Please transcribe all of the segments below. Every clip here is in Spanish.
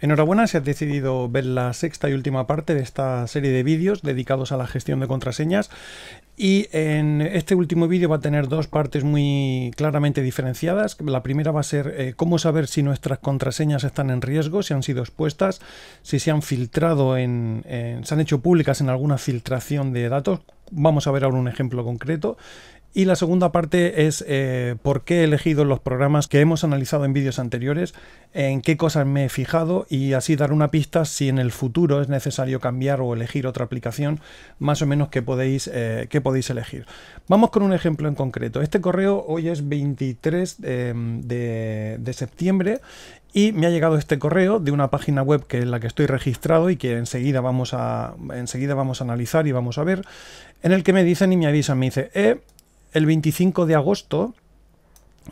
Enhorabuena si has decidido ver la sexta y última parte de esta serie de vídeos dedicados a la gestión de contraseñas. Y en este último vídeo va a tener dos partes muy claramente diferenciadas. La primera va a ser eh, cómo saber si nuestras contraseñas están en riesgo, si han sido expuestas, si se han filtrado, en se han hecho públicas en alguna filtración de datos. Vamos a ver ahora un ejemplo concreto. Y la segunda parte es eh, por qué he elegido los programas que hemos analizado en vídeos anteriores, en qué cosas me he fijado y así dar una pista si en el futuro es necesario cambiar o elegir otra aplicación, más o menos que podéis, eh, que podéis elegir. Vamos con un ejemplo en concreto. Este correo hoy es 23 eh, de, septiembre y me ha llegado este correo de una página web que es la que estoy registrado y que enseguida vamos a enseguida vamos a analizar y vamos a ver en el que me dicen y me avisan me dice eh, el 25 de agosto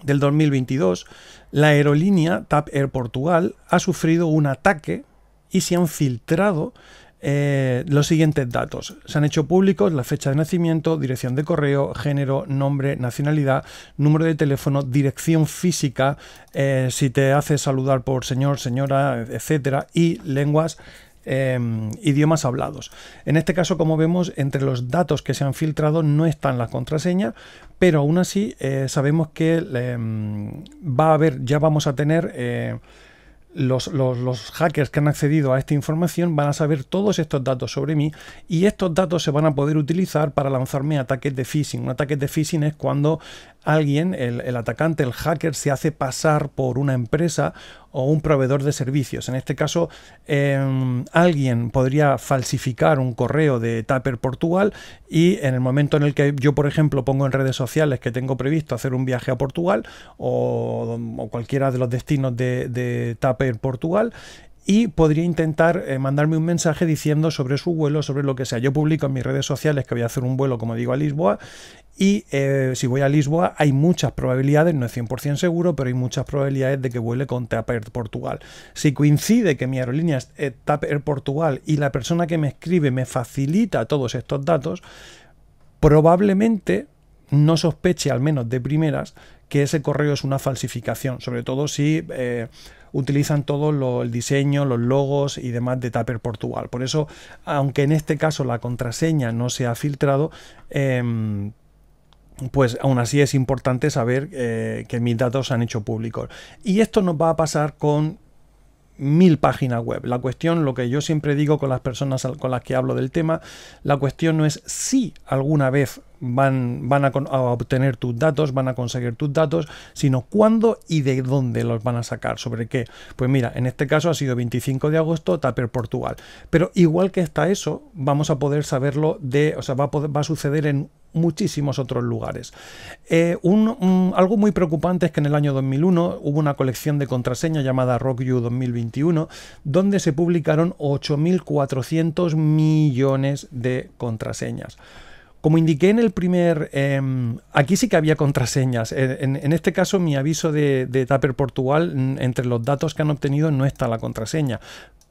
del 2022, la aerolínea TAP Air Portugal ha sufrido un ataque y se han filtrado eh, los siguientes datos. Se han hecho públicos la fecha de nacimiento, dirección de correo, género, nombre, nacionalidad, número de teléfono, dirección física, eh, si te hace saludar por señor, señora, etcétera, y lenguas Em, idiomas hablados. En este caso, como vemos, entre los datos que se han filtrado no están las contraseñas, pero aún así eh, sabemos que em, va a haber, ya vamos a tener... Eh, los, hackers que han accedido a esta información van a saber todos estos datos sobre mí y estos datos se van a poder utilizar para lanzarme ataques de phishing. Un ataque de phishing es cuando alguien, el, atacante, el hacker, se hace pasar por una empresa o un proveedor de servicios. En este caso, em, alguien podría falsificar un correo de Taper Portugal y en el momento en el que yo, por ejemplo, pongo en redes sociales que tengo previsto hacer un viaje a Portugal o, cualquiera de los destinos de, de Portugal, y podría intentar eh, mandarme un mensaje diciendo sobre su vuelo, sobre lo que sea. Yo publico en mis redes sociales que voy a hacer un vuelo, como digo, a Lisboa y eh, si voy a Lisboa hay muchas probabilidades, no es 100% seguro, pero hay muchas probabilidades de que vuele con TAP Air Portugal. Si coincide que mi aerolínea es eh, TAP Air Portugal y la persona que me escribe me facilita todos estos datos, probablemente no sospeche, al menos de primeras, que ese correo es una falsificación, sobre todo si utilizan todo el diseño, los logos y demás de Tupper Portugal. Por eso, aunque en este caso la contraseña no se ha filtrado, em, pues aún así es importante saber eh, que mis datos se han hecho públicos. Y esto nos va a pasar con mil páginas web. La cuestión, lo que yo siempre digo con las personas con las que hablo del tema, la cuestión no es si alguna vez van, a, obtener tus datos, van a conseguir tus datos, sino cuándo y de dónde los van a sacar, sobre qué. Pues mira, en este caso ha sido 25 de agosto, Taper Portugal. Pero igual que está eso, vamos a poder saberlo de, o sea, va a, va a suceder en muchísimos otros lugares. Eh, un, mm, algo muy preocupante es que en el año 2001 hubo una colección de contraseñas llamada Rock 2021, donde se publicaron 8.400 millones de contraseñas. Como indiqué en el primer, em, aquí sí que había contraseñas. En, este caso, mi aviso de, de Portugal, entre los datos que han obtenido no está la contraseña.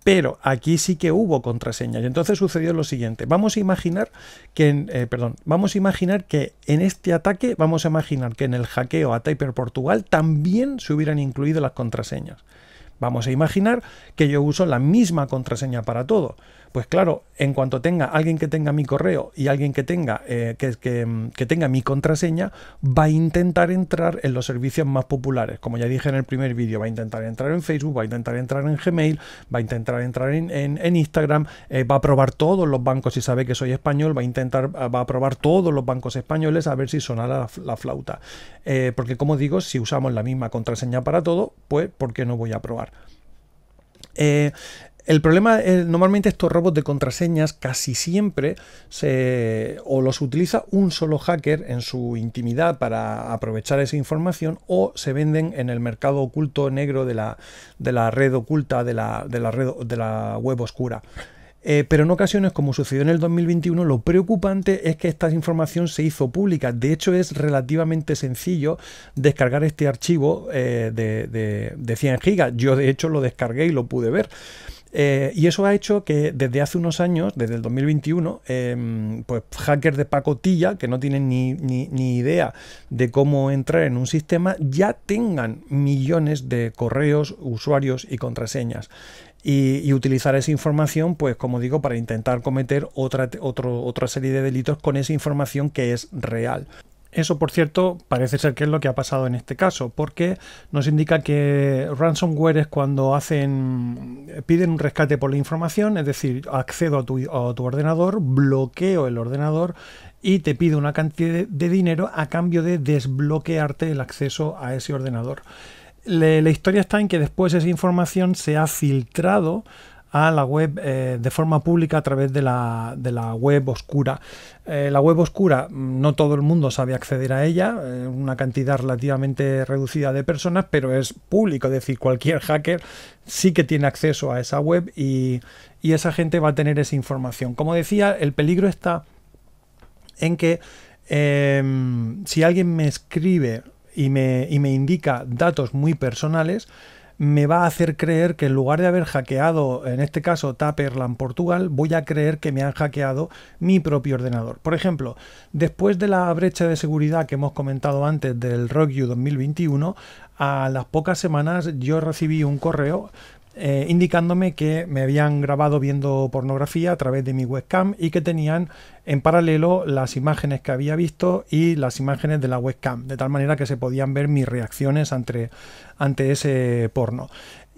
Pero aquí sí que hubo contraseñas. Y entonces sucedió lo siguiente. Vamos a imaginar que, eh, perdón, vamos a imaginar que en este ataque, vamos a imaginar que en el hackeo a Taper Portugal también se hubieran incluido las contraseñas. Vamos a imaginar que yo uso la misma contraseña para todo. Pues claro, en cuanto tenga alguien que tenga mi correo y alguien que tenga, eh, que, tenga mi contraseña, va a intentar entrar en los servicios más populares. Como ya dije en el primer vídeo, va a intentar entrar en Facebook, va a intentar entrar en Gmail, va a intentar entrar en, Instagram, eh, va a probar todos los bancos si sabe que soy español, va a intentar, ah, va a probar todos los bancos españoles a ver si sonará la, flauta. Eh, porque como digo, si usamos la misma contraseña para todo, pues ¿por qué no voy a probar? El problema es, eh, normalmente estos robots de contraseñas casi siempre se, o los utiliza un solo hacker en su intimidad para aprovechar esa información o se venden en el mercado oculto negro de la, de la red oculta, de la, red, de la web oscura. Eh, pero en ocasiones, como sucedió en el 2021, lo preocupante es que esta información se hizo pública. De hecho, es relativamente sencillo descargar este archivo eh, de, de 100 gigas. Yo, de hecho, lo descargué y lo pude ver. Eh, y eso ha hecho que desde hace unos años, desde el 2021, em, pues hackers de pacotilla, que no tienen ni, idea de cómo entrar en un sistema, ya tengan millones de correos, usuarios y contraseñas. Y, utilizar esa información, pues como digo, para intentar cometer otra serie de delitos con esa información que es real. Eso, por cierto, parece ser que es lo que ha pasado en este caso, porque nos indica que ransomware es cuando hacen piden un rescate por la información, es decir, accedo a tu, ordenador, bloqueo el ordenador y te pido una cantidad de, dinero a cambio de desbloquearte el acceso a ese ordenador. la historia está en que después esa información se ha filtrado a la web eh, de forma pública a través de la, de la web oscura. Eh, la web oscura, mm, no todo el mundo sabe acceder a ella, eh, una cantidad relativamente reducida de personas, pero es público, es decir, cualquier hacker sí que tiene acceso a esa web y, y esa gente va a tener esa información. Como decía, el peligro está en que em, si alguien me escribe y me, y me indica datos muy personales, me va a hacer creer que en lugar de haber hackeado, en este caso Tapperland Portugal, voy a creer que me han hackeado mi propio ordenador. Por ejemplo, después de la brecha de seguridad que hemos comentado antes del ROKU 2021, a las pocas semanas yo recibí un correo eh, indicándome que me habían grabado viendo pornografía a través de mi webcam y que tenían en paralelo las imágenes que había visto y las imágenes de la webcam, de tal manera que se podían ver mis reacciones ante, ante ese porno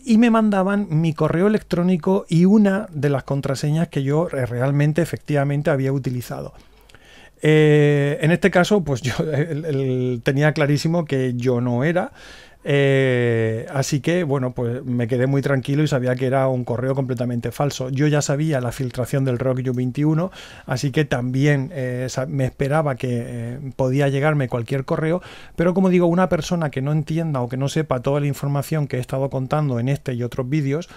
y me mandaban mi correo electrónico y una de las contraseñas que yo realmente efectivamente había utilizado. Eh, en este caso, pues yo tenía clarísimo que yo no era. Eh, así que, bueno, pues me quedé muy tranquilo y sabía que era un correo completamente falso. Yo ya sabía la filtración del Rock You 21, así que también eh, me esperaba que eh, podía llegarme cualquier correo, pero como digo, una persona que no entienda o que no sepa toda la información que he estado contando en este y otros vídeos,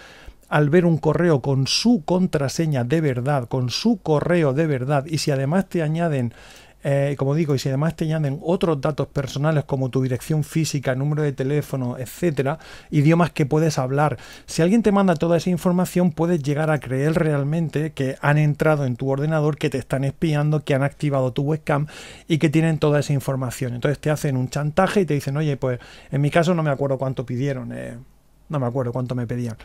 al ver un correo con su contraseña de verdad, con su correo de verdad, y si además te añaden eh, como digo, y si además te añaden otros datos personales como tu dirección física, número de teléfono, etcétera, idiomas que puedes hablar, si alguien te manda toda esa información, puedes llegar a creer realmente que han entrado en tu ordenador, que te están espiando, que han activado tu webcam y que tienen toda esa información. Entonces te hacen un chantaje y te dicen, oye, pues en mi caso no me acuerdo cuánto pidieron, eh, no me acuerdo cuánto me pedían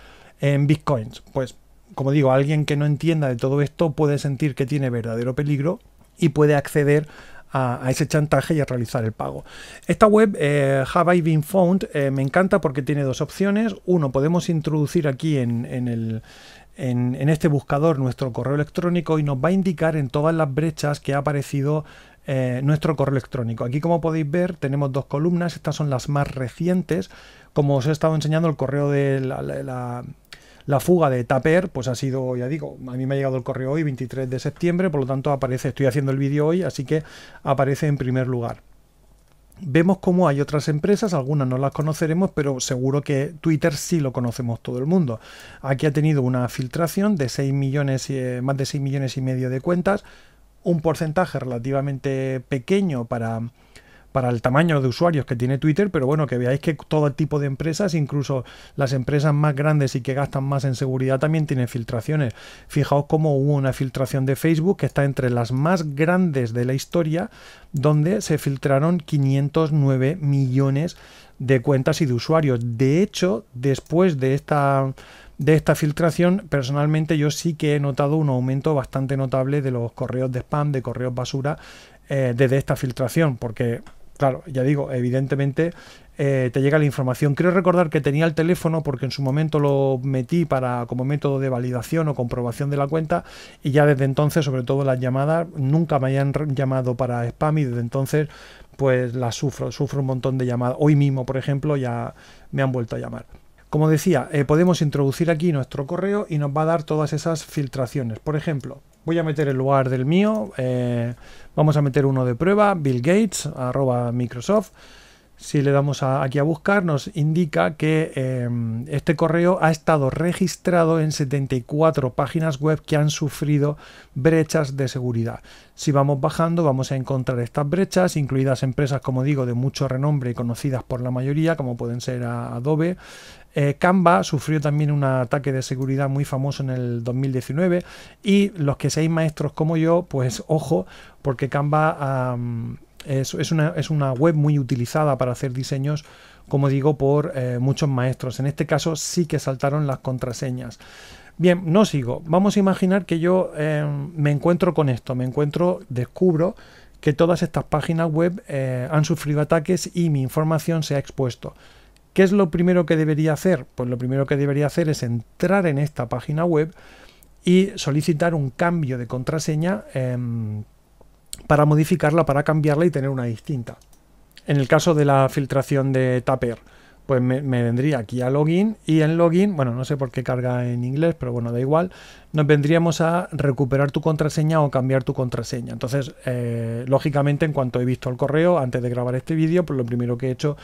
en bitcoins. Pues como digo, alguien que no entienda de todo esto puede sentir que tiene verdadero peligro y puede acceder a, ese chantaje y a realizar el pago. Esta web, eh, Have I Been Found, eh, me encanta porque tiene dos opciones. Uno, podemos introducir aquí en, en este buscador nuestro correo electrónico y nos va a indicar en todas las brechas que ha aparecido eh, nuestro correo electrónico. Aquí como podéis ver tenemos dos columnas, estas son las más recientes. Como os he estado enseñando el correo de la la fuga de Taper, pues ha sido, ya digo, a mí me ha llegado el correo hoy, 23 de septiembre, por lo tanto aparece, estoy haciendo el vídeo hoy, así que aparece en primer lugar. Vemos cómo hay otras empresas, algunas no las conoceremos, pero seguro que Twitter sí lo conocemos todo el mundo. Aquí ha tenido una filtración de 6 millones, eh, más de 6 millones y medio de cuentas, un porcentaje relativamente pequeño para para el tamaño de usuarios que tiene Twitter, pero bueno, que veáis que todo tipo de empresas, incluso las empresas más grandes y que gastan más en seguridad, también tienen filtraciones. Fijaos cómo hubo una filtración de Facebook que está entre las más grandes de la historia, donde se filtraron 509 millones de cuentas y de usuarios. De hecho, después de esta de esta filtración, personalmente yo sí que he notado un aumento bastante notable de los correos de spam, de correos basura, eh, desde esta filtración, porque claro, ya digo, evidentemente eh, te llega la información. Quiero recordar que tenía el teléfono porque en su momento lo metí para como método de validación o comprobación de la cuenta y ya desde entonces, sobre todo las llamadas, nunca me hayan llamado para spam y desde entonces pues las sufro, sufro un montón de llamadas. Hoy mismo, por ejemplo, ya me han vuelto a llamar. Como decía, eh, podemos introducir aquí nuestro correo y nos va a dar todas esas filtraciones. Por ejemplo, Voy a meter el lugar del mío. Eh, vamos a meter uno de prueba, Bill Gates, arroba Microsoft. Si le damos aquí a buscar, nos indica que eh, este correo ha estado registrado en 74 páginas web que han sufrido brechas de seguridad. Si vamos bajando, vamos a encontrar estas brechas, incluidas empresas, como digo, de mucho renombre y conocidas por la mayoría, como pueden ser Adobe, eh, Canva sufrió también un ataque de seguridad muy famoso en el 2019 y los que seáis maestros como yo, pues ojo, porque Canva es, una, web muy utilizada para hacer diseños como digo, por eh, muchos maestros. En este caso sí que saltaron las contraseñas. Bien, no sigo. Vamos a imaginar que yo em, me encuentro con esto, me encuentro, descubro que todas estas páginas web eh, han sufrido ataques y mi información se ha expuesto. ¿Qué es lo primero que debería hacer? Pues lo primero que debería hacer es entrar en esta página web y solicitar un cambio de contraseña em, para modificarla, para cambiarla y tener una distinta. En el caso de la filtración de Taper, pues me, vendría aquí a login y en login, bueno, no sé por qué carga en inglés, pero bueno, da igual, nos vendríamos a recuperar tu contraseña o cambiar tu contraseña. Entonces, eh, lógicamente, en cuanto he visto el correo, antes de grabar este vídeo, pues lo primero que he hecho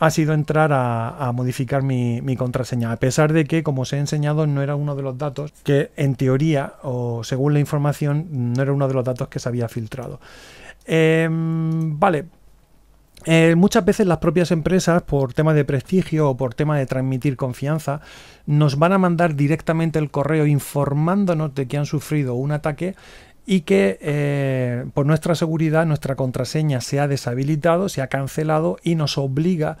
ha sido entrar a, modificar mi, contraseña, a pesar de que, como os he enseñado, no era uno de los datos que, en teoría, o según la información, no era uno de los datos que se había filtrado. Em, vale, eh, muchas veces las propias empresas, por tema de prestigio o por tema de transmitir confianza, nos van a mandar directamente el correo informándonos de que han sufrido un ataque y que eh, por nuestra seguridad nuestra contraseña se ha deshabilitado, se ha cancelado y nos obliga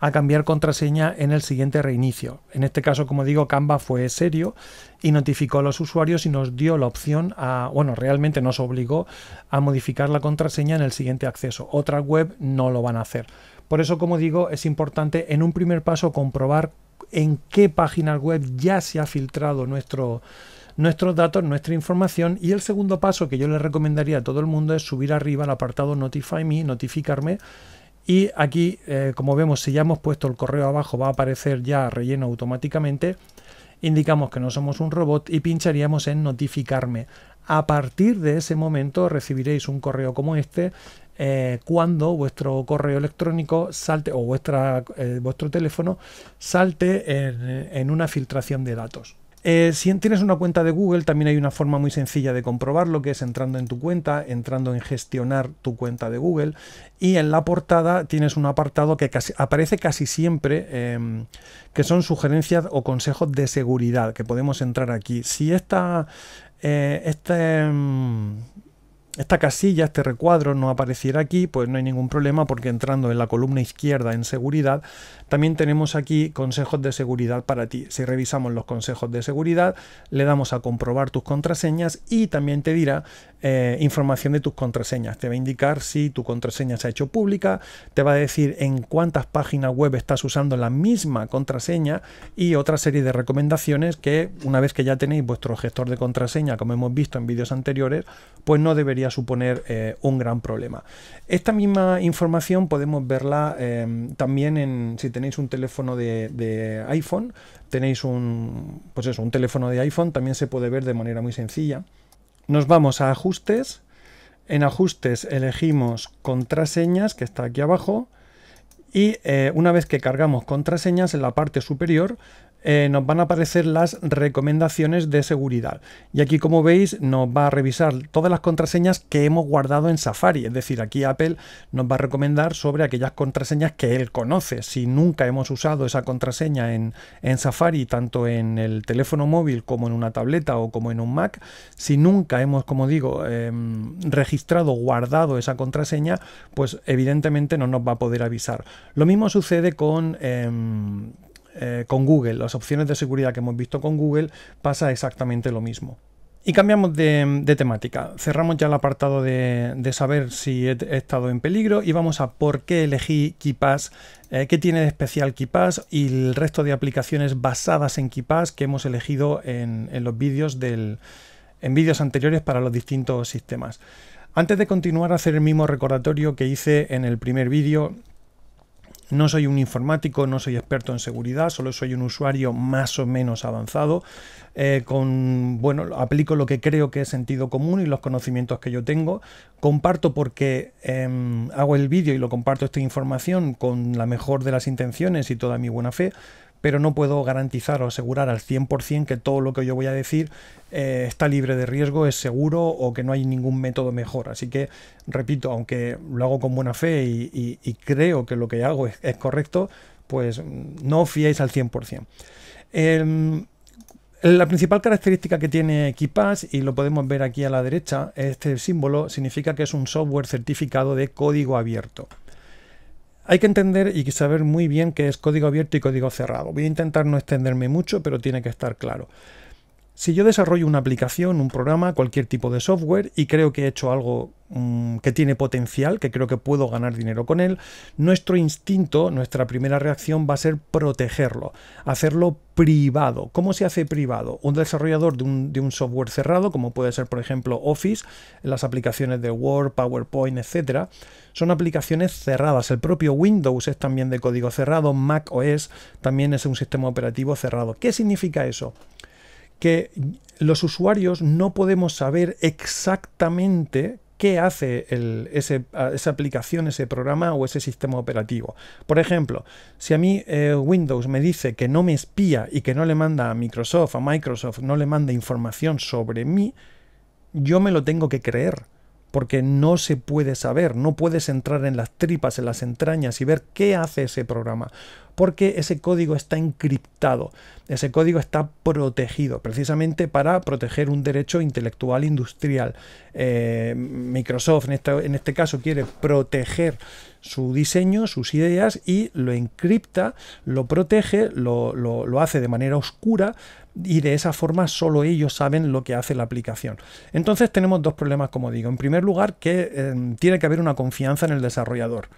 a cambiar contraseña en el siguiente reinicio. En este caso, como digo, Canva fue serio y notificó a los usuarios y nos dio la opción a, bueno, realmente nos obligó a modificar la contraseña en el siguiente acceso. Otras web no lo van a hacer. Por eso, como digo, es importante en un primer paso comprobar en qué página web ya se ha filtrado nuestro, nuestros datos, nuestra información. Y el segundo paso que yo le recomendaría a todo el mundo es subir arriba al apartado Notify Me, notificarme y aquí, eh, como vemos, si ya hemos puesto el correo abajo, va a aparecer ya relleno automáticamente. Indicamos que no somos un robot y pincharíamos en notificarme. A partir de ese momento recibiréis un correo como este eh, cuando vuestro correo electrónico salte o eh, vuestro teléfono salte en una filtración de datos. Eh, si tienes una cuenta de Google, también hay una forma muy sencilla de comprobarlo, que es entrando en tu cuenta, entrando en gestionar tu cuenta de Google, y en la portada tienes un apartado que aparece casi siempre, em, que son sugerencias o consejos de seguridad, que podemos entrar aquí. Si esta, eh, este, em, esta casilla, este recuadro, no apareciera aquí, pues no hay ningún problema porque entrando en la columna izquierda en seguridad, también tenemos aquí consejos de seguridad para ti. Si revisamos los consejos de seguridad, le damos a comprobar tus contraseñas y también te dirá eh, información de tus contraseñas. Te va a indicar si tu contraseña se ha hecho pública, te va a decir en cuántas páginas web estás usando la misma contraseña y otra serie de recomendaciones que una vez que ya tenéis vuestro gestor de contraseña, como hemos visto en vídeos anteriores, pues no debería suponer eh, un gran problema. Esta misma información podemos verla eh, también en si tenéis un teléfono de, iPhone, tenéis un, pues eso, un teléfono de iPhone, también se puede ver de manera muy sencilla. Nos vamos a ajustes, en ajustes elegimos contraseñas, que está aquí abajo, y eh, una vez que cargamos contraseñas en la parte superior eh, nos van a aparecer las recomendaciones de seguridad. Y aquí, como veis, nos va a revisar todas las contraseñas que hemos guardado en Safari. Es decir, aquí Apple nos va a recomendar sobre aquellas contraseñas que él conoce. Si nunca hemos usado esa contraseña en, Safari, tanto en el teléfono móvil como en una tableta o como en un Mac, si nunca hemos, como digo, em, registrado, guardado esa contraseña, pues evidentemente no nos va a poder avisar. Lo mismo sucede con... Em, eh, con Google, las opciones de seguridad que hemos visto con Google, pasa exactamente lo mismo. Y cambiamos de, temática. Cerramos ya el apartado de, saber si he, estado en peligro y vamos a por qué elegí KeePass, eh, qué tiene de especial KeePass y el resto de aplicaciones basadas en KeePass que hemos elegido en, los vídeos del, en vídeos anteriores para los distintos sistemas. Antes de continuar a hacer el mismo recordatorio que hice en el primer vídeo no soy un informático, no soy experto en seguridad, solo soy un usuario más o menos avanzado. Eh, con, bueno, aplico lo que creo que es sentido común y los conocimientos que yo tengo. Comparto porque em, hago el vídeo y lo comparto esta información con la mejor de las intenciones y toda mi buena fe, pero no puedo garantizar o asegurar al 100% que todo lo que yo voy a decir eh, está libre de riesgo, es seguro o que no hay ningún método mejor. Así que, repito, aunque lo hago con buena fe y, creo que lo que hago es, correcto, pues no os fiéis al 100%. Em, la principal característica que tiene Keepass, y lo podemos ver aquí a la derecha, este símbolo significa que es un software certificado de código abierto. Hay que entender y saber muy bien qué es código abierto y código cerrado. Voy a intentar no extenderme mucho, pero tiene que estar claro. Si yo desarrollo una aplicación, un programa, cualquier tipo de software y creo que he hecho algo mm, que tiene potencial, que creo que puedo ganar dinero con él, nuestro instinto, nuestra primera reacción va a ser protegerlo, hacerlo privado. ¿Cómo se hace privado? Un desarrollador de un, de un software cerrado, como puede ser por ejemplo Office, las aplicaciones de Word, PowerPoint, etc., son aplicaciones cerradas. El propio Windows es también de código cerrado, Mac OS también es un sistema operativo cerrado. ¿Qué significa eso? que los usuarios no podemos saber exactamente qué hace esa aplicación, ese programa o ese sistema operativo. Por ejemplo, si a mí eh, Windows me dice que no me espía y que no le manda a Microsoft, a Microsoft, no le manda información sobre mí, yo me lo tengo que creer. Porque no se puede saber, no puedes entrar en las tripas, en las entrañas y ver qué hace ese programa porque ese código está encriptado, ese código está protegido, precisamente para proteger un derecho intelectual industrial. Eh, Microsoft en este, caso quiere proteger su diseño, sus ideas y lo encripta, lo protege, lo, hace de manera oscura y de esa forma solo ellos saben lo que hace la aplicación. Entonces tenemos dos problemas, como digo. En primer lugar, que eh, tiene que haber una confianza en el desarrollador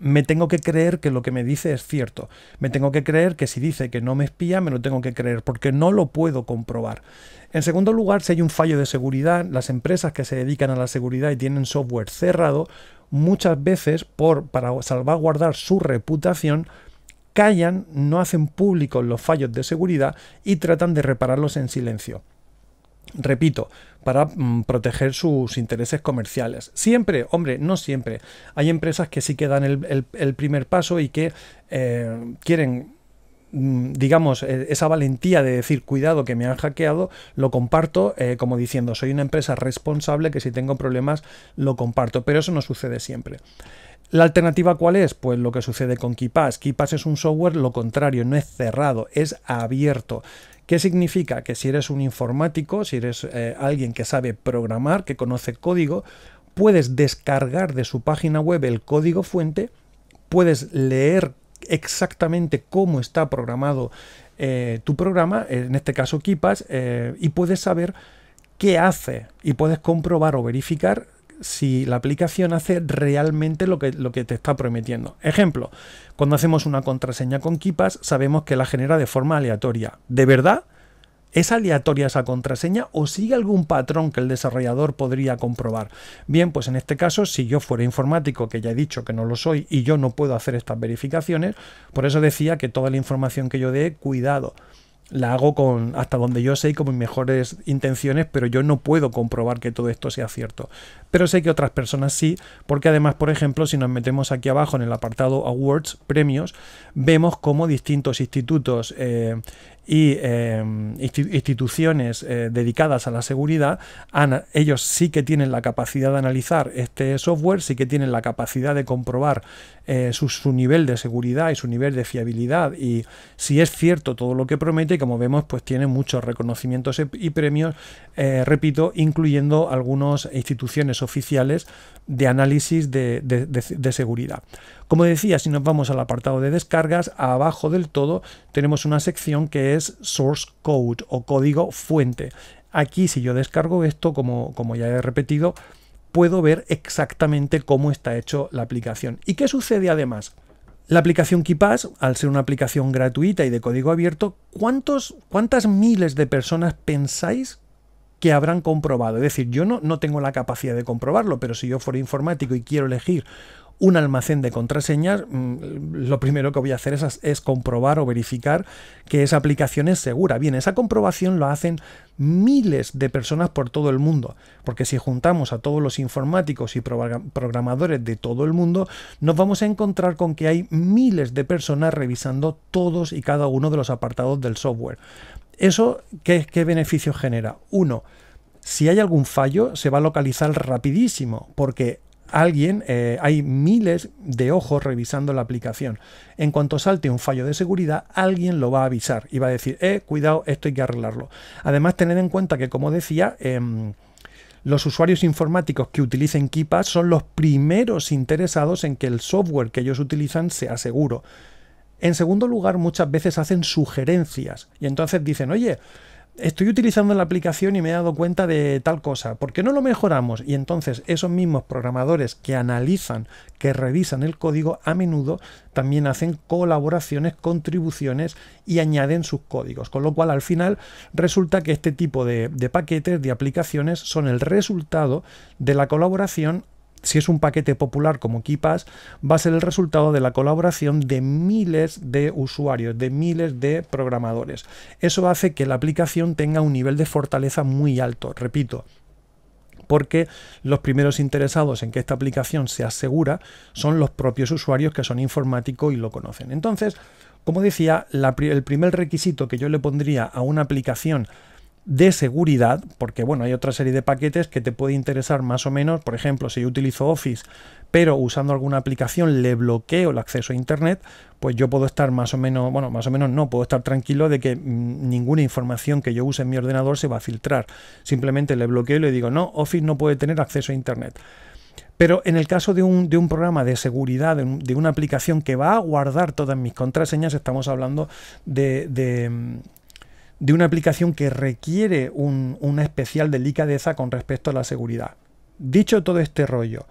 me tengo que creer que lo que me dice es cierto. Me tengo que creer que si dice que no me espía, me lo tengo que creer, porque no lo puedo comprobar. En segundo lugar, si hay un fallo de seguridad, las empresas que se dedican a la seguridad y tienen software cerrado, muchas veces, para salvaguardar su reputación, callan, no hacen públicos los fallos de seguridad y tratan de repararlos en silencio. Repito, para mm, proteger sus intereses comerciales. Siempre, hombre, no siempre. Hay empresas que sí que dan el, primer paso y que eh, quieren mm, digamos, e, esa valentía de decir, cuidado que me han hackeado, lo comparto eh, como diciendo, soy una empresa responsable que si tengo problemas lo comparto, pero eso no sucede siempre. ¿La alternativa cuál es? Pues lo que sucede con KeePass. KeePass es un software, lo contrario, no es cerrado, es abierto. ¿Qué significa? Que si eres un informático, si eres eh, alguien que sabe programar, que conoce código, puedes descargar de su página web el código fuente, puedes leer exactamente cómo está programado eh, tu programa, en este caso Kipas, eh, y puedes saber qué hace y puedes comprobar o verificar si la aplicación hace realmente lo que, lo que te está prometiendo. Ejemplo, cuando hacemos una contraseña con Kipas, sabemos que la genera de forma aleatoria. ¿De verdad? ¿Es aleatoria esa contraseña o sigue algún patrón que el desarrollador podría comprobar? Bien, pues en este caso, si yo fuera informático, que ya he dicho que no lo soy y yo no puedo hacer estas verificaciones, por eso decía que toda la información que yo dé, cuidado la hago con hasta donde yo sé y con mis mejores intenciones, pero yo no puedo comprobar que todo esto sea cierto. Pero sé que otras personas sí, porque además, por ejemplo, si nos metemos aquí abajo en el apartado Awards, premios, vemos cómo distintos institutos eh, y em, instituciones eh, dedicadas a la seguridad, ellos sí que tienen la capacidad de analizar este software, sí que tienen la capacidad de comprobar eh, su, nivel de seguridad y su nivel de fiabilidad y si es cierto todo lo que promete, como vemos, pues tiene muchos reconocimientos y premios, eh, repito, incluyendo algunas instituciones oficiales de análisis de seguridad. Como decía, si nos vamos al apartado de descargas, abajo del todo tenemos una sección que es source code o código fuente. Aquí si yo descargo esto, como, como ya he repetido, puedo ver exactamente cómo está hecho la aplicación. ¿Y qué sucede además? La aplicación KiPass al ser una aplicación gratuita y de código abierto, ¿cuántos, ¿cuántas miles de personas pensáis que habrán comprobado? Es decir, yo no, no tengo la capacidad de comprobarlo, pero si yo fuera informático y quiero elegir un almacén de contraseñas, mm, lo primero que voy a hacer es, comprobar o verificar que esa aplicación es segura. Bien, esa comprobación lo hacen miles de personas por todo el mundo, porque si juntamos a todos los informáticos y programadores de todo el mundo, nos vamos a encontrar con que hay miles de personas revisando todos y cada uno de los apartados del software. ¿Eso qué, qué beneficio genera? Uno, si hay algún fallo, se va a localizar rapidísimo, porque alguien, eh, hay miles de ojos revisando la aplicación. En cuanto salte un fallo de seguridad, alguien lo va a avisar y va a decir, eh, cuidado, esto hay que arreglarlo. Además, tener en cuenta que, como decía, em, los usuarios informáticos que utilicen KeePass son los primeros interesados en que el software que ellos utilizan sea seguro. En segundo lugar, muchas veces hacen sugerencias y entonces dicen, oye, estoy utilizando la aplicación y me he dado cuenta de tal cosa, ¿por qué no lo mejoramos? Y entonces esos mismos programadores que analizan, que revisan el código, a menudo también hacen colaboraciones, contribuciones y añaden sus códigos. Con lo cual al final resulta que este tipo de, de paquetes, de aplicaciones, son el resultado de la colaboración si es un paquete popular como Kipas, va a ser el resultado de la colaboración de miles de usuarios, de miles de programadores. Eso hace que la aplicación tenga un nivel de fortaleza muy alto, repito, porque los primeros interesados en que esta aplicación se asegura son los propios usuarios que son informáticos y lo conocen. Entonces, como decía, el primer requisito que yo le pondría a una aplicación de seguridad, porque bueno, hay otra serie de paquetes que te puede interesar más o menos, por ejemplo, si yo utilizo Office, pero usando alguna aplicación le bloqueo el acceso a internet, pues yo puedo estar más o menos, bueno, más o menos no, puedo estar tranquilo de que mm, ninguna información que yo use en mi ordenador se va a filtrar. Simplemente le bloqueo y le digo, no, Office no puede tener acceso a internet. Pero en el caso de un, de un programa de seguridad, de, una aplicación que va a guardar todas mis contraseñas, estamos hablando de mm, de una aplicación que requiere una especial delicadeza con respecto a la seguridad. Dicho todo este rollo,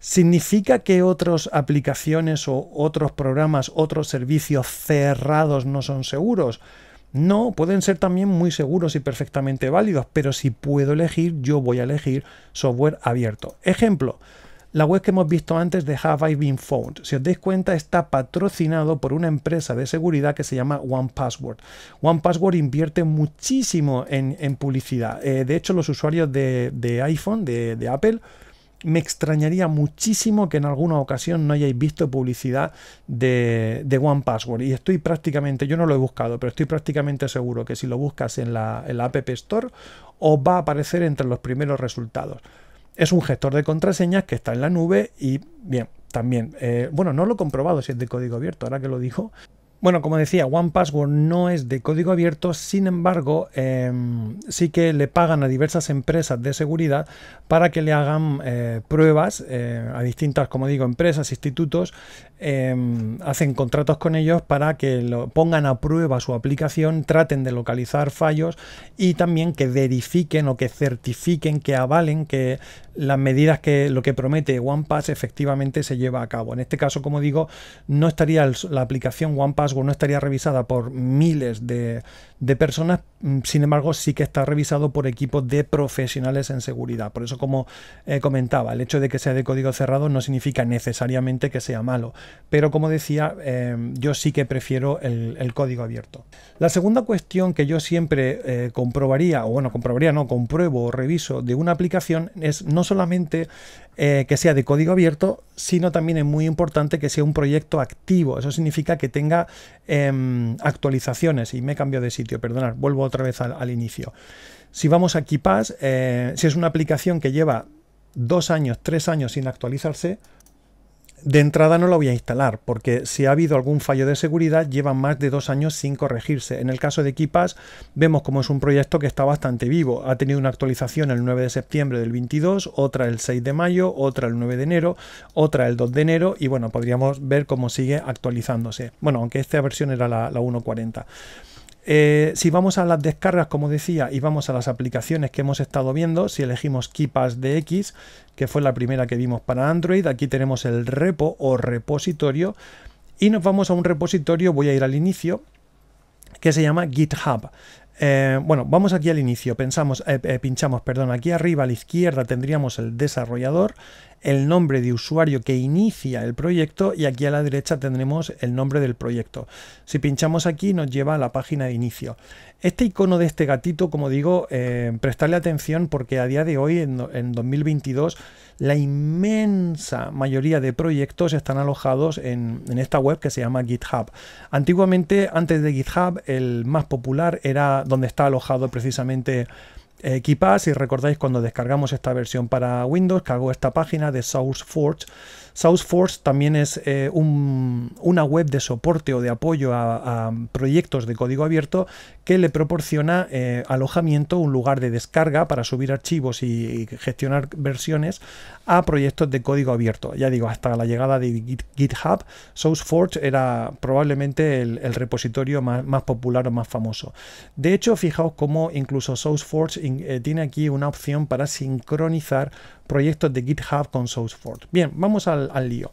¿significa que otras aplicaciones o otros programas, otros servicios cerrados no son seguros? No, pueden ser también muy seguros y perfectamente válidos, pero si puedo elegir, yo voy a elegir software abierto. Ejemplo, la web que hemos visto antes de Have I Been Found, si os dais cuenta, está patrocinado por una empresa de seguridad que se llama 1Password. One password invierte muchísimo en, publicidad. Eh, de hecho, los usuarios de, iPhone, de, Apple, me extrañaría muchísimo que en alguna ocasión no hayáis visto publicidad de, de One Password. Y estoy prácticamente, yo no lo he buscado, pero estoy prácticamente seguro que si lo buscas en la, en la App Store, os va a aparecer entre los primeros resultados es un gestor de contraseñas que está en la nube y bien, también, eh, bueno, no lo he comprobado si es de código abierto, ahora que lo dijo, Bueno, como decía, OnePassword no es de código abierto, sin embargo, em, sí que le pagan a diversas empresas de seguridad para que le hagan eh, pruebas eh, a distintas, como digo, empresas, institutos, em, hacen contratos con ellos para que lo pongan a prueba su aplicación, traten de localizar fallos y también que verifiquen o que certifiquen, que avalen que las medidas que lo que promete OnePass efectivamente se lleva a cabo. En este caso, como digo, no estaría la aplicación OnePass no estaría revisada por miles de, personas, mm, sin embargo, sí que está revisado por equipos de profesionales en seguridad. Por eso, como eh, comentaba, el hecho de que sea de código cerrado no significa necesariamente que sea malo, pero como decía, em, yo sí que prefiero el, código abierto. La segunda cuestión que yo siempre eh, comprobaría, o bueno, comprobaría, no, compruebo o reviso de una aplicación es no solamente eh, que sea de código abierto, sino también es muy importante que sea un proyecto activo. Eso significa que tenga em, actualizaciones. Y me cambio de sitio, perdonad, vuelvo otra vez al, inicio. Si vamos a KeePass, eh, si es una aplicación que lleva dos años, tres años sin actualizarse, de entrada no la voy a instalar, porque si ha habido algún fallo de seguridad, lleva más de dos años sin corregirse. En el caso de Kipas vemos como es un proyecto que está bastante vivo. Ha tenido una actualización el 9 de septiembre del 22, otra el 6 de mayo, otra el 9 de enero, otra el 2 de enero, y bueno, podríamos ver cómo sigue actualizándose. Bueno, aunque esta versión era la 1.40. Eh, si vamos a las descargas, como decía, y vamos a las aplicaciones que hemos estado viendo, si elegimos Kipas de X, que fue la primera que vimos para Android, aquí tenemos el repo o repositorio, y nos vamos a un repositorio, voy a ir al inicio, que se llama GitHub. Eh, bueno, vamos aquí al inicio, pensamos, eh, pinchamos, perdón, aquí arriba a la izquierda tendríamos el desarrollador, el nombre de usuario que inicia el proyecto y aquí a la derecha tendremos el nombre del proyecto. Si pinchamos aquí nos lleva a la página de inicio. Este icono de este gatito, como digo, eh, prestarle atención porque a día de hoy, en, 2022, la inmensa mayoría de proyectos están alojados en, en, esta web que se llama GitHub. Antiguamente, antes de GitHub, el más popular era donde está alojado precisamente equipas y recordáis, cuando descargamos esta versión para Windows, cargó esta página de SourceForge SourceForge también es eh, una web de soporte o de apoyo a, proyectos de código abierto que le proporciona eh, alojamiento, un lugar de descarga para subir archivos y, gestionar versiones a proyectos de código abierto. Ya digo, hasta la llegada de GitHub, SourceForge era probablemente el, repositorio más, popular o más famoso. De hecho, fijaos cómo incluso SourceForge eh, tiene aquí una opción para sincronizar proyectos de GitHub con SourceForge. Bien, vamos al, lío.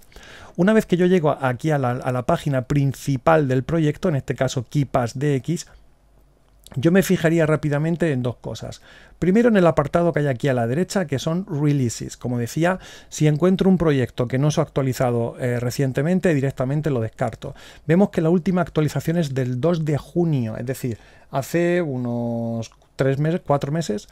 Una vez que yo llego aquí a la, página principal del proyecto, en este caso KeepassDX, yo me fijaría rápidamente en dos cosas. Primero en el apartado que hay aquí a la derecha, que son releases. Como decía, si encuentro un proyecto que no se ha actualizado eh, recientemente, directamente lo descarto. Vemos que la última actualización es del 2 de junio, es decir, hace unos 3 meses, 4 meses.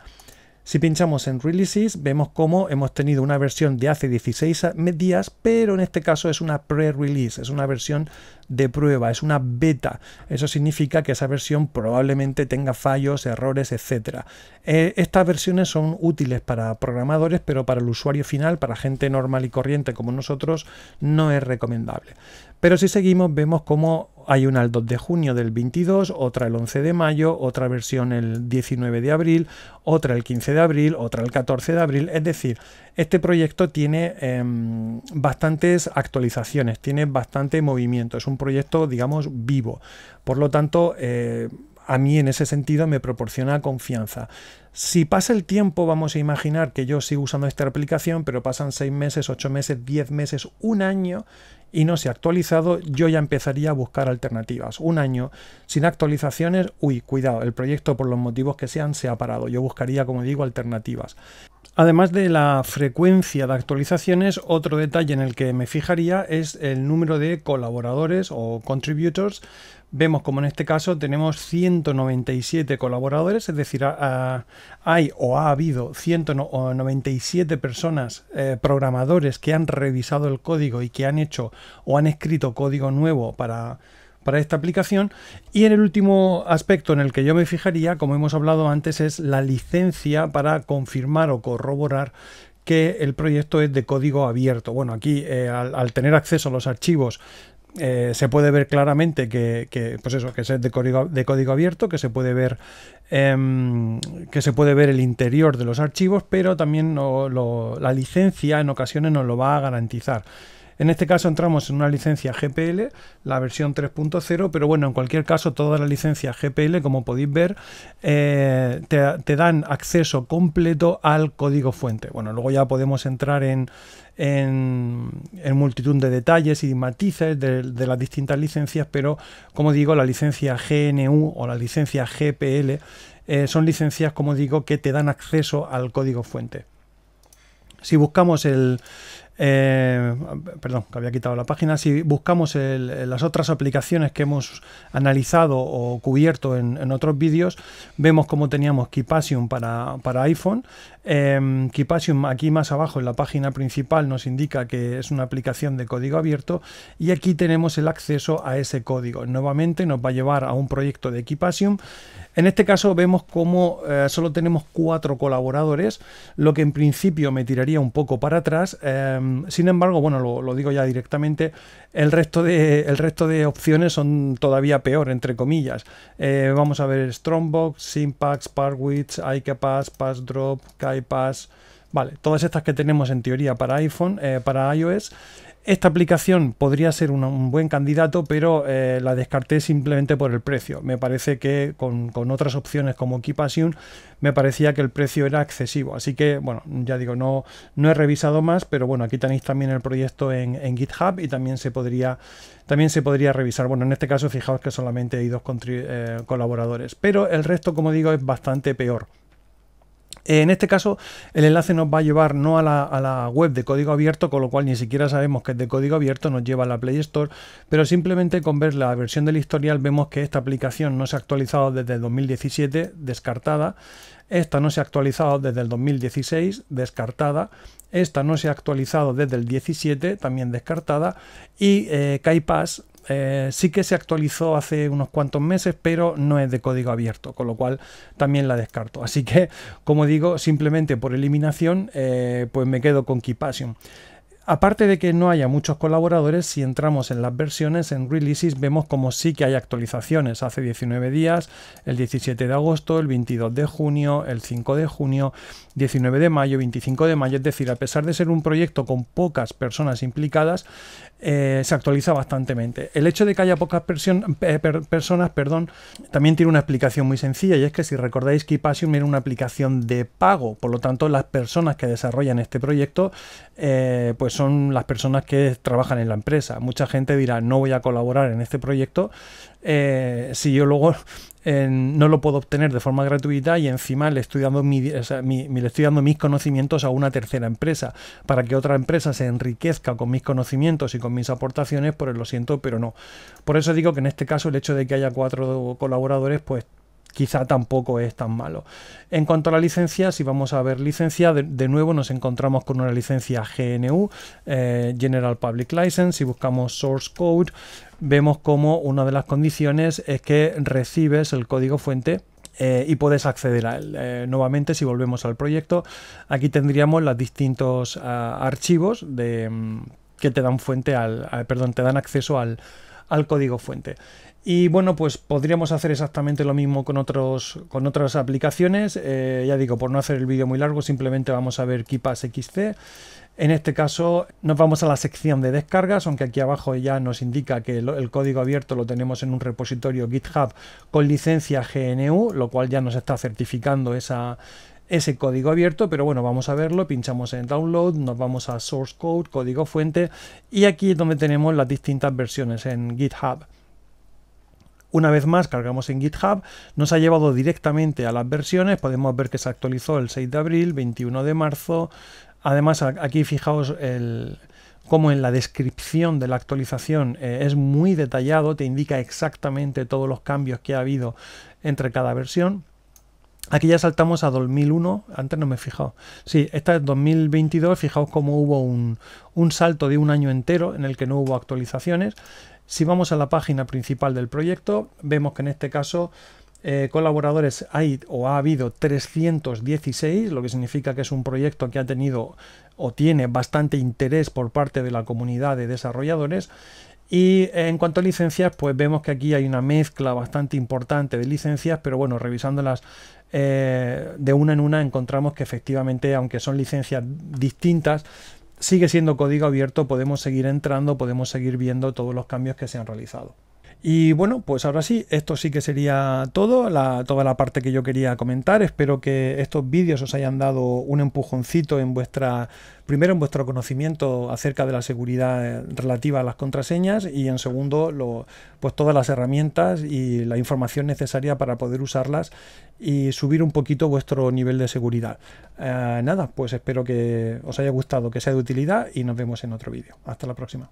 Si pinchamos en Releases, vemos cómo hemos tenido una versión de hace 16 días, pero en este caso es una pre-release, es una versión de prueba, es una beta. Eso significa que esa versión probablemente tenga fallos, errores, etcétera eh, estas versiones son útiles para programadores, pero para el usuario final, para gente normal y corriente como nosotros, no es recomendable. Pero si seguimos, vemos cómo hay una el 2 de junio del 22, otra el 11 de mayo, otra versión el 19 de abril, otra el 15 de abril, otra el 14 de abril. Es decir, este proyecto tiene em, bastantes actualizaciones, tiene bastante movimiento, es un proyecto, digamos, vivo. Por lo tanto, eh, a mí en ese sentido me proporciona confianza. Si pasa el tiempo, vamos a imaginar que yo sigo usando esta aplicación, pero pasan seis meses, ocho meses, diez meses, un año y no se ha actualizado, yo ya empezaría a buscar alternativas. Un año sin actualizaciones, uy, cuidado, el proyecto por los motivos que sean se ha parado. Yo buscaría, como digo, alternativas. Además de la frecuencia de actualizaciones, otro detalle en el que me fijaría es el número de colaboradores o contributors vemos como en este caso tenemos 197 colaboradores, es decir, hay o ha habido 197 personas, eh, programadores, que han revisado el código y que han hecho o han escrito código nuevo para, esta aplicación. Y en el último aspecto en el que yo me fijaría, como hemos hablado antes, es la licencia para confirmar o corroborar que el proyecto es de código abierto. Bueno, aquí eh, al, tener acceso a los archivos eh, se puede ver claramente que, pues eso, que es de código, abierto, que se puede ver em, que se puede ver el interior de los archivos, pero también la licencia en ocasiones nos lo va a garantizar. En este caso entramos en una licencia GPL, la versión 3.0, pero bueno, en cualquier caso todas las licencias GPL, como podéis ver, eh, te, dan acceso completo al código fuente. Bueno, luego ya podemos entrar en, multitud de detalles y matices de, las distintas licencias, pero como digo, la licencia GNU o la licencia GPL eh, son licencias, como digo, que te dan acceso al código fuente. Si buscamos el, eh, perdón, que había quitado la página. Si buscamos las otras aplicaciones que hemos analizado o cubierto en, otros vídeos, vemos cómo teníamos Kipasium para, iPhone. Eh, em, Kipasium aquí más abajo en la página principal nos indica que es una aplicación de código abierto y aquí tenemos el acceso a ese código. Nuevamente nos va a llevar a un proyecto de Kipasium. En este caso vemos cómo eh, solo tenemos cuatro colaboradores, lo que en principio me tiraría un poco para atrás. Em, Em, sin embargo, bueno, lo, digo ya directamente, el resto, de, el resto de opciones son todavía peor, entre comillas. Eh, vamos a ver Strongbox, Simpax, Parwitz, Pass PassDrop, KaiPass... Vale, todas estas que tenemos en teoría para iPhone, eh, para iOS, esta aplicación podría ser un buen candidato, pero eh, la descarté simplemente por el precio. Me parece que con, otras opciones como Keepassion, me parecía que el precio era excesivo. Así que, bueno, ya digo, no, he revisado más, pero bueno, aquí tenéis también el proyecto en, GitHub y también se podría también se podría revisar. Bueno, en este caso fijaos que solamente hay dos eh, colaboradores, pero el resto, como digo, es bastante peor. En este caso, el enlace nos va a llevar no a la, web de código abierto, con lo cual ni siquiera sabemos que es de código abierto, nos lleva a la Play Store, pero simplemente con ver la versión del historial vemos que esta aplicación no se ha actualizado desde el 2017, descartada, esta no se ha actualizado desde el 2016, descartada, esta no se ha actualizado desde el 17, también descartada, y eh, KaiPass eh, sí que se actualizó hace unos cuantos meses, pero no es de código abierto, con lo cual también la descarto. Así que, como digo, simplemente por eliminación, eh, pues me quedo con Keepassion. Aparte de que no haya muchos colaboradores, si entramos en las versiones, en releases, vemos como sí que hay actualizaciones. Hace 19 días, el 17 de agosto, el 22 de junio, el 5 de junio, 19 de mayo, 25 de mayo. Es decir, a pesar de ser un proyecto con pocas personas implicadas, eh, se actualiza bastantemente. El hecho de que haya pocas personas perdón, también tiene una explicación muy sencilla y es que si recordáis que Passion era una aplicación de pago, por lo tanto las personas que desarrollan este proyecto eh, pues son las personas que trabajan en la empresa. Mucha gente dirá no voy a colaborar en este proyecto eh, si yo luego no lo puedo obtener de forma gratuita y encima le estoy, dando mis conocimientos a una tercera empresa. Para que otra empresa se enriquezca con mis conocimientos y con mis aportaciones, pues lo siento, pero no. Por eso digo que en este caso el hecho de que haya cuatro colaboradores, pues quizá tampoco es tan malo. En cuanto a la licencia, si vamos a ver licencia, de, nuevo nos encontramos con una licencia GNU, eh, General Public License, si buscamos source code, vemos como una de las condiciones es que recibes el código fuente eh, y puedes acceder a él. Eh, nuevamente, si volvemos al proyecto, aquí tendríamos los distintos ah, archivos mm, que te dan fuente al, perdón, te dan acceso al, al código fuente. Y bueno, pues podríamos hacer exactamente lo mismo con, otros, con otras aplicaciones. Eh, ya digo, por no hacer el vídeo muy largo, simplemente vamos a ver pasa XC. En este caso nos vamos a la sección de descargas, aunque aquí abajo ya nos indica que el código abierto lo tenemos en un repositorio GitHub con licencia GNU, lo cual ya nos está certificando esa, ese código abierto, pero bueno, vamos a verlo, pinchamos en download, nos vamos a source code, código fuente y aquí es donde tenemos las distintas versiones en GitHub. Una vez más cargamos en GitHub, nos ha llevado directamente a las versiones, podemos ver que se actualizó el 6 de abril, 21 de marzo, además aquí fijaos el, como en la descripción de la actualización eh, es muy detallado, te indica exactamente todos los cambios que ha habido entre cada versión. Aquí ya saltamos a 2001, antes no me he fijado. Sí, esta es 2022, fijaos cómo hubo un, salto de un año entero en el que no hubo actualizaciones. Si vamos a la página principal del proyecto, vemos que en este caso eh, colaboradores hay o ha habido 316, lo que significa que es un proyecto que ha tenido o tiene bastante interés por parte de la comunidad de desarrolladores. Y eh, en cuanto a licencias, pues vemos que aquí hay una mezcla bastante importante de licencias, pero bueno, revisando las, eh, de una en una encontramos que efectivamente, aunque son licencias distintas, sigue siendo código abierto, podemos seguir entrando, podemos seguir viendo todos los cambios que se han realizado. Y bueno, pues ahora sí, esto sí que sería todo, toda la parte que yo quería comentar. Espero que estos vídeos os hayan dado un empujoncito en vuestra, primero en vuestro conocimiento acerca de la seguridad eh, relativa a las contraseñas y en segundo, pues todas las herramientas y la información necesaria para poder usarlas y subir un poquito vuestro nivel de seguridad. Eh, nada, pues espero que os haya gustado, que sea de utilidad y nos vemos en otro vídeo. Hasta la próxima.